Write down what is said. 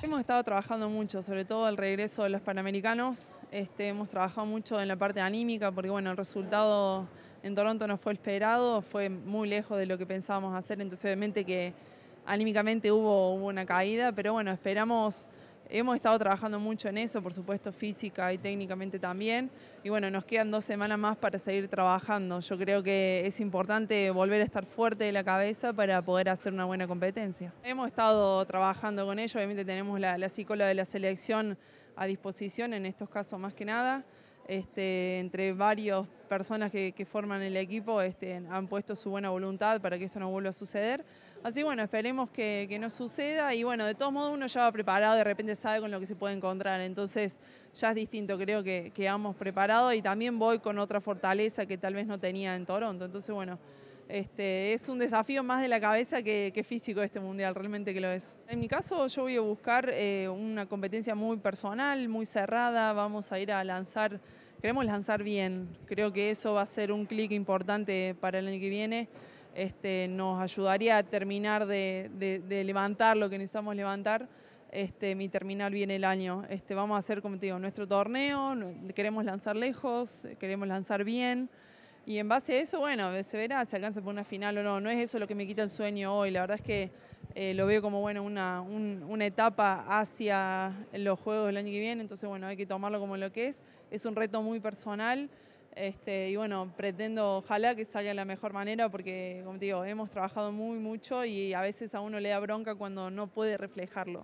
Hemos estado trabajando mucho, sobre todo el regreso de los Panamericanos. Este, hemos trabajado mucho en la parte anímica porque bueno, el resultado en Toronto no fue esperado, fue muy lejos de lo que pensábamos hacer, entonces obviamente que anímicamente hubo, hubo una caída, pero bueno, esperamos Hemos estado trabajando mucho en eso, por supuesto física y técnicamente también. Y bueno, nos quedan dos semanas más para seguir trabajando. Yo creo que es importante volver a estar fuerte de la cabeza para poder hacer una buena competencia. Hemos estado trabajando con ellos, obviamente tenemos la, la psicóloga de la selección a disposición en estos casos más que nada este, entre varias personas que, forman el equipo este, han puesto su buena voluntad para que esto no vuelva a suceder. Así bueno, esperemos que, no suceda y bueno, de todos modos uno ya va preparado, de repente sabe con lo que se puede encontrar, entonces ya es distinto, creo que, quedamos preparados preparado y también voy con otra fortaleza que tal vez no tenía en Toronto, entonces bueno. Este, es un desafío más de la cabeza que, físico este mundial, realmente que lo es. En mi caso yo voy a buscar eh, una competencia muy personal, muy cerrada, vamos a ir a lanzar, queremos lanzar bien, creo que eso va a ser un clic importante para el año que viene, este, nos ayudaría a terminar de, levantar lo que necesitamos levantar. Este, mi terminal viene el año. Este, vamos a hacer, como digo, nuestro torneo, queremos lanzar lejos, queremos lanzar bien, y en base a eso, bueno, se verá si alcanza por una final o no. No es eso lo que me quita el sueño hoy. La verdad es que eh, lo veo como bueno una, etapa hacia los Juegos del año que viene. Entonces, bueno, hay que tomarlo como lo que es. Es un reto muy personal. Este, y bueno, pretendo, ojalá que salga de la mejor manera, porque como te digo, hemos trabajado muy mucho y a veces a uno le da bronca cuando no puede reflejarlo.